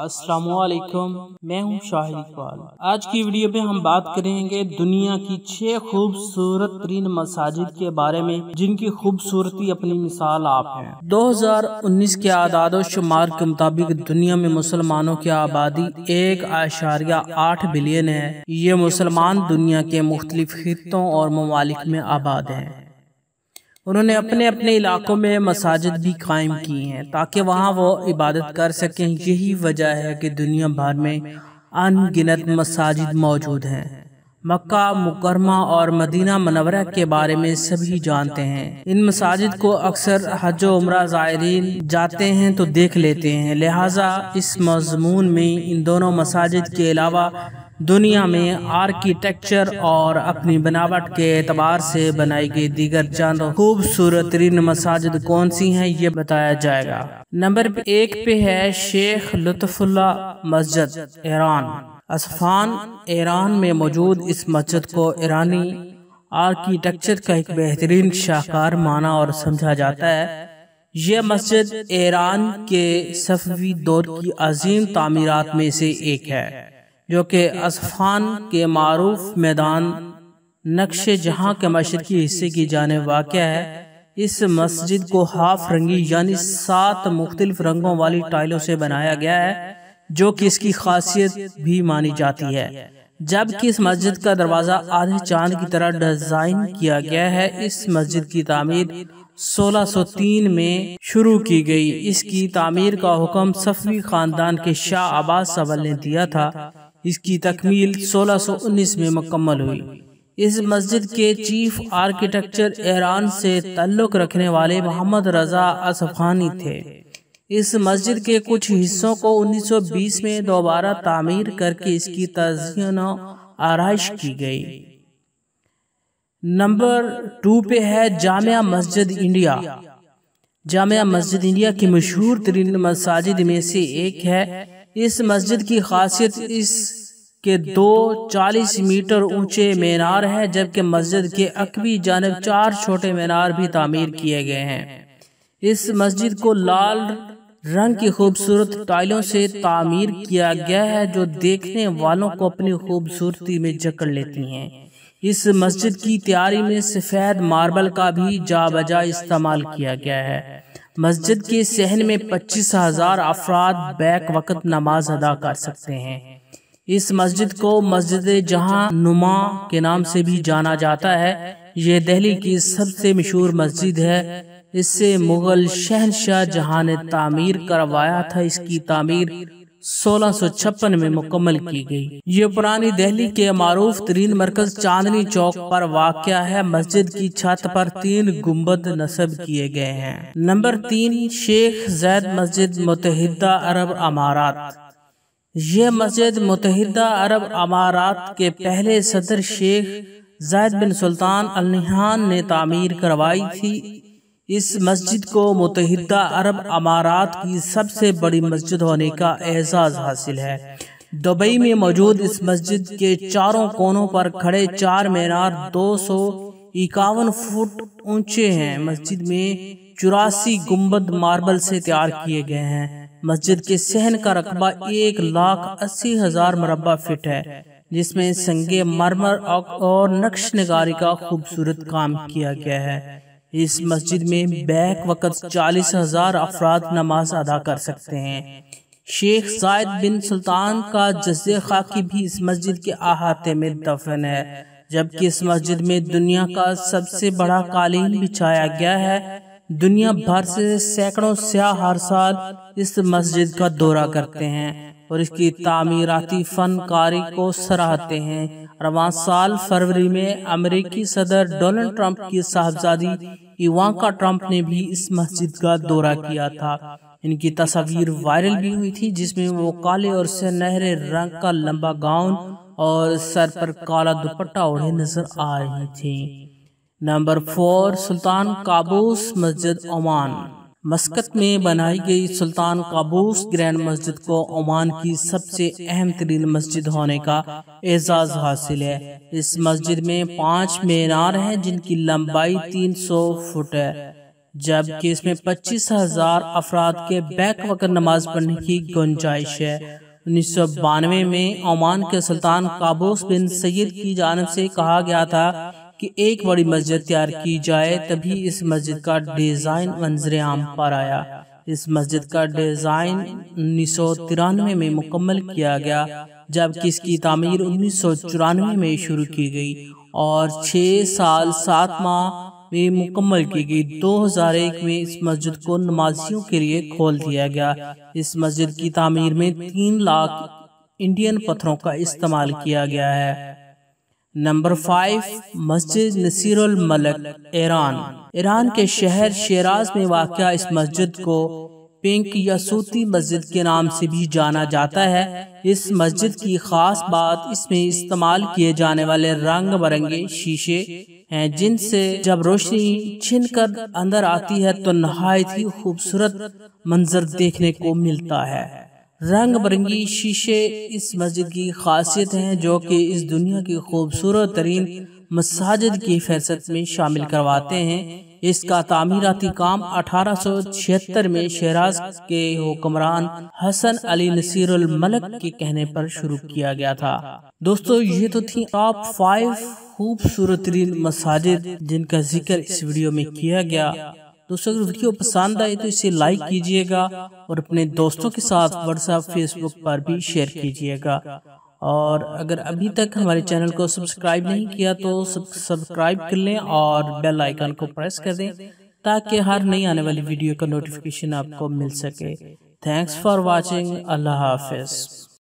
असलकुम मैं हूं शाहिद इकबाल आज की वीडियो में हम बात करेंगे दुनिया की छह खूबसूरत तरीन मसाजिद के बारे में जिनकी खूबसूरती अपनी मिसाल आप है 2019 के आदाद शुमार के मुताबिक दुनिया में मुसलमानों की आबादी एक आशारिया आठ बिलियन है ये मुसलमान दुनिया के मुख्तलिफ खितों और ममालिक में आबाद है उन्होंने अपने अपने इलाकों में मसाजिद भी कायम की हैं ताकि वहाँ वो इबादत कर सकें यही वजह है कि दुनिया भर में अनगिनत मसाजिद मौजूद हैं मक्का मुकरमा और मदीना मनवरा के बारे में सभी जानते हैं इन मसाजिद को अक्सर हज उम्र ज़ायरीन जाते हैं तो, तो देख लेते हैं लिहाजा इस मजमून में इन दोनों मसाजिद के अलावा दुनिया में आर्किटेक्चर और अपनी बनावट के एतबार से बनाई गई दीगर चंद खूबसूरत तरीन मसाजिद कौन सी हैं ये बताया जाएगा नंबर एक पे है शेख लुत्फुल्ला मस्जिद ईरान असफान ईरान में मौजूद इस मस्जिद को ईरानी आर्किटेक्चर का एक बेहतरीन शाहकार माना और समझा जाता है यह मस्जिद ईरान के सफवी दौर की अजीम तामीरात में से एक है जो कि असफान के मरूफ मैदान नक्श जहाँ के मशरकी हिस्से की जाने वाक़ है इस मस्जिद को हाफ रंगी यानी सात मुख्तलिफ रंगों वाली टाइलों से बनाया गया है जो कि इसकी खासियत भी मानी जाती है जबकि इस मस्जिद का दरवाज़ा आधे चांद की तरह डिज़ाइन किया गया है इस मस्जिद की तमीर सोलह तामीर तीन में शुरू की गई इसकी तमीर का हुक्म सफ़ी ख़ानदान के शाह आबाद सवल ने दिया था इसकी तकमील 1619 में मुकम्मल हुई इस मस्जिद के चीफ आर्किटेक्चर ईरान से ताल्लुक़ रखने वाले मोहम्मद रज़ा असफानी थे इस मस्जिद के कुछ हिस्सों को 1920 में दोबारा तामीर करके इसकी तजियन आरइश की गई नंबर टू पे है जामिया मस्जिद इंडिया जामिया मस्जिद इंडिया की मशहूर तरीन मसाजिद में से एक है इस मस्जिद की खासियत इस के दो चालीस मीटर ऊंचे मीनार हैं जबकि मस्जिद के अकबी जानब चार छोटे मीनार भी तामीर किए गए हैं इस मस्जिद को लाल रंग की खूबसूरत टाइलों से तामीर किया गया है जो देखने वालों को अपनी खूबसूरती में जकड़ लेती हैं इस मस्जिद की तैयारी में सफ़ेद मार्बल का भी जा बजा इस्तेमाल किया गया है मस्जिद के सहन में पच्चीस हज़ार अफराद बैक वक़्त नमाज अदा कर सकते हैं इस मस्जिद को मस्जिद जहां नुमा के नाम से भी जाना जाता है ये दिल्ली की सबसे मशहूर मस्जिद है इससे मुगल शहनशाह जहां ने तामीर करवाया था इसकी तामीर सोलह में मुकम्मल की गई ये पुरानी दिल्ली के मरूफ तरीन मरकज चांदनी चौक पर वाक़ है मस्जिद की छत पर तीन गुम्बद नस्ब किए गए हैं नंबर तीन शेख जैद मस्जिद मुतहदा अरब अमारात ये मस्जिद मुतहदा अरब अमारात के पहले सदर शेख जायद बिन सुल्तान अलहान ने तामीर करवाई थी इस मस्जिद को मुतहदा अरब अमारात की सबसे बड़ी मस्जिद होने का एजाज़ हासिल है दुबई में मौजूद इस मस्जिद के चारों कोनों पर खड़े चार मीनार दो सौ इक्यावन फुट ऊंचे हैं मस्जिद में चौरासी गुम्बद मार्बल से तैयार किए गए हैं मस्जिद के सहन का रकबा एक लाख अस्सी हजार मरबा फिट है जिसमें संगे मरमर और नक्श नगारी का खूबसूरत काम किया गया है इस मस्जिद में बैक वक़्त चालीस हजार अफराद नमाज अदा कर सकते हैं शेख जायद बिन सुल्तान का जज्जे खाकी भी इस मस्जिद के अहाते में दफन है जबकि इस मस्जिद में दुनिया का सबसे बड़ा कालीन बिछाया गया है दुनिया भर से सैकड़ों सयाह हर साल इस मस्जिद का दौरा करते हैं और इसकी तामीराती फनकारी को सराहते हैं रवान साल फरवरी में अमेरिकी सदर डोनाल्ड ट्रंप की साहबजादी इवांका ट्रंप ने भी इस मस्जिद का दौरा किया था इनकी तस्वीर वायरल भी हुई थी जिसमें वो काले और सुनहरे रंग का लंबा गाउन और सर पर काला दुपट्टा ओढ़े नजर आ रही थी नंबर फोर सुल्तान काबूस मस्जिद ओमान मस्कत में बनाई गई सुल्तान काबूस ग्रैंड मस्जिद को ओमान की सबसे अहम तरीन मस्जिद होने का एजाज़ हासिल है इस मस्जिद में पांच मीनार हैं जिनकी लंबाई 300 फुट है जबकि इसमें पच्चीस हजार अफराद के बैक वक्त नमाज पढ़ने की गुंजाइश है उन्नीस सौ बानवे में ओमान के सुल्तान काबूस बिन सैद की जानब से कहा गया था कि एक बड़ी मस्जिद तैयार की जाए तभी इस मस्जिद का डिज़ाइन मंजर आम पर आया इस मस्जिद का डिज़ाइन उन्नीस सौ तिरानवे में मुकम्मल किया गया जबकि इसकी तमीर उन्नीस सौ चौरानवे में शुरू की गई और छः साल सात माह में मुकम्मल की गई 2001 में इस मस्जिद को नमाजियों के लिए खोल दिया गया इस मस्जिद की तमीर में तीन लाख इंडियन पत्थरों का इस्तेमाल किया गया है नंबर फाइव मस्जिद नसीर मलक ईरान ईरान के शहर शेराज में वाक़ इस मस्जिद को पिंक या सूती मस्जिद के नाम से भी जाना जाता है इस मस्जिद की खास बात इसमें इस्तेमाल किए जाने वाले रंग बरंगे शीशे हैं जिनसे जब रोशनी छिन कर अंदर आती है तो, तो नहायत ही खूबसूरत मंजर देखने को मिलता है रंग बिरंगी शीशे इस मस्जिद की खासियत हैं जो कि इस दुनिया की खूबसूरत तरीन मसाजिद की फहरस्त में शामिल करवाते हैं इसका तामीराती काम 1876 में शहराज के हुक्मरान हसन अली नसीर मलक के कहने पर शुरू किया गया था दोस्तों ये तो थी टॉप फाइव खूबसूरत तरीन मसाजिद जिनका जिक्र इस वीडियो में किया गया दोस्तों अगर वीडियो पसंद आए तो इसे लाइक कीजिएगा और अपने दोस्तों के साथ व्हाट्सएप फेसबुक पर भी शेयर कीजिएगा और अगर अभी तक हमारे चैनल को सब्सक्राइब नहीं किया तो सब्सक्राइब कर लें और बेल आइकन को प्रेस कर दें ताकि हर नई आने वाली वीडियो का नोटिफिकेशन आपको मिल सके थैंक्स फॉर वॉचिंग अल्लाह हाफिज़